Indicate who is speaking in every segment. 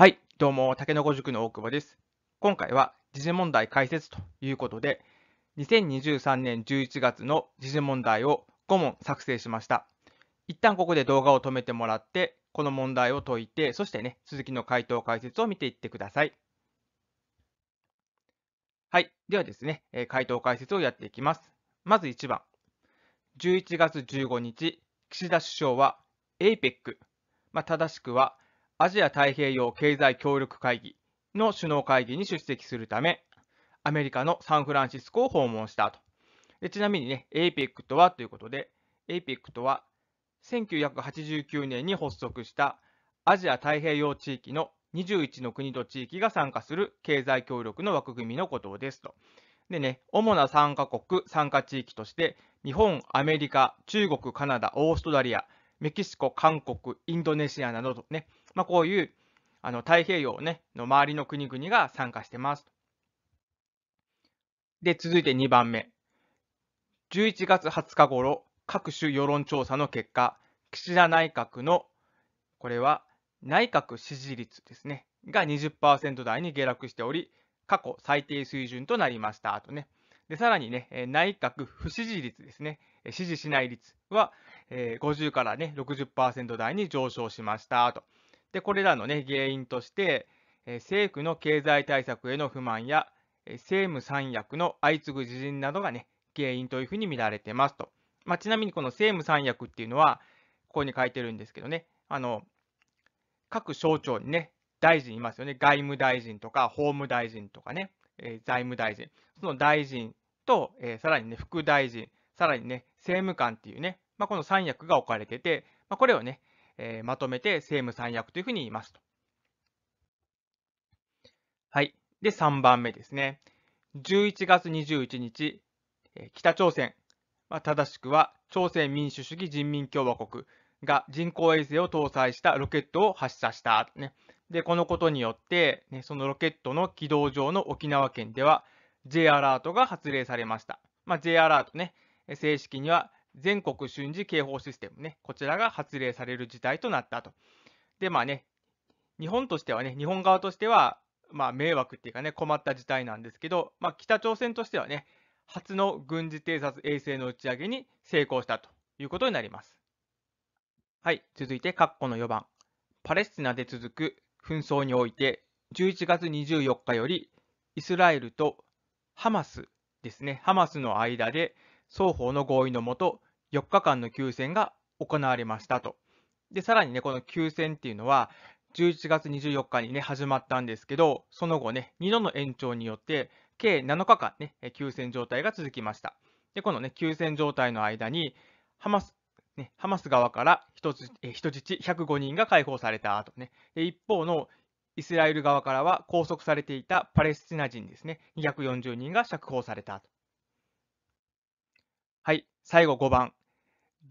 Speaker 1: はい、どうも、たけのこ塾の大久保です。今回は時事問題解説ということで、2023年11月の時事問題を5問作成しました。一旦ここで動画を止めてもらって、この問題を解いて、そしてね、続きの回答解説を見ていってください。はい、ではですね、回答解説をやっていきます。まず1番。11月15日、岸田首相は APEC、まあ、正しくはアジア太平洋経済協力会議の首脳会議に出席するため、アメリカのサンフランシスコを訪問したと。でちなみにね、APEC とはということで、APEC とは1989年に発足したアジア太平洋地域の21の国と地域が参加する経済協力の枠組みのことですと。でね、主な参加国、参加地域として、日本、アメリカ、中国、カナダ、オーストラリア、メキシコ、韓国、インドネシアなどとね、まあ、こういうあの太平洋、ね、の周りの国々が参加してます。で、続いて2番目。11月20日頃、各種世論調査の結果、岸田内閣の、これは内閣支持率ですね、が20%台に下落しており、過去最低水準となりましたとね。で、さらにね、内閣不支持率ですね、支持しない率は50からね、60%台に上昇しましたと。でこれらの、ね、原因として、え政府の経済対策への不満や、え政務三役の相次ぐ自陣などが、ね、原因というふうに見られてますと。まあ、ちなみにこの政務三役っていうのは、ここに書いてるんですけどね、あの各省庁にね、大臣いますよね、外務大臣とか法務大臣とかね、え財務大臣、その大臣と、えさらにね、副大臣、さらにね、政務官っていうね、まあ、この三役が置かれてて、まあ、これをね、えー、まとめて政務三役というふうに言いますと。はい。で、3番目ですね。11月21日、え北朝鮮、まあ、正しくは朝鮮民主主義人民共和国が人工衛星を搭載したロケットを発射した。ね、で、このことによって、ね、そのロケットの軌道上の沖縄県では J アラートが発令されました。まあ、J アラートね、正式には全国瞬時警報システムね、こちらが発令される事態となったと。で、まあね、日本としてはね、日本側としては、まあ、迷惑っていうかね、困った事態なんですけど、まあ、北朝鮮としてはね、初の軍事偵察衛星の打ち上げに成功したということになります。はい、続いて、括弧の4番。パレスチナで続く紛争において、11月24日より、イスラエルとハマスですね、ハマスの間で、双方の合意のもと、4日間の休戦が行われましたと。で、さらにね、この休戦っていうのは、11月24日にね、始まったんですけど、その後ね、2度の延長によって、計7日間ね、休戦状態が続きました。で、このね、休戦状態の間に、ハマス、ね、ハマス側から人質105人が解放されたとね、で一方のイスラエル側からは拘束されていたパレスチナ人ですね、240人が釈放されたと。最後5番、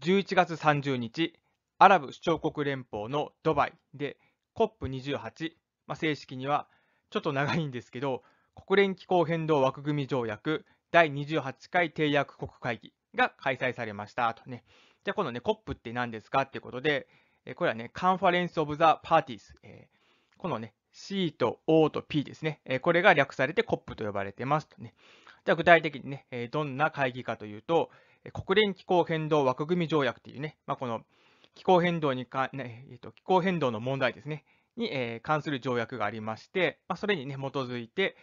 Speaker 1: 11月30日、アラブ首長国連邦のドバイで COP28、まあ、正式にはちょっと長いんですけど、国連気候変動枠組条約第28回締約国会議が開催されましたとね。じゃあ、このね、COP って何ですかっていうことで、これはね、カンファレンス・オブ・ザ・パーティーズ。このね、C と O と P ですね。これが略されて COP と呼ばれてますとね。じゃあ具体的にね、どんな会議かというと、国連気候変動枠組み条約というね、まあ、この気候変動にか、ねえと気候変動の問題ですね、に、え関する条約がありまして、まあ、それに、ね、基づいて、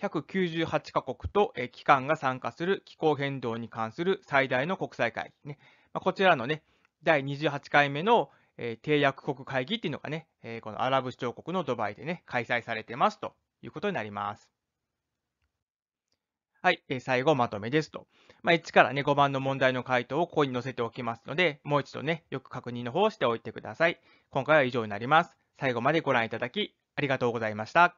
Speaker 1: 198カ国と、え機関が参加する気候変動に関する最大の国際会議、ね、まあ、こちらの、ね、第28回目の、え締約国会議というのがね、えこのアラブ首長国のドバイでね、開催されてますということになります。はい、え最後まとめですと。まあ、1から、ね、5番の問題の回答をここに載せておきますので、もう一度ね、よく確認の方をしておいてください。今回は以上になります。最後までご覧いただき、ありがとうございました。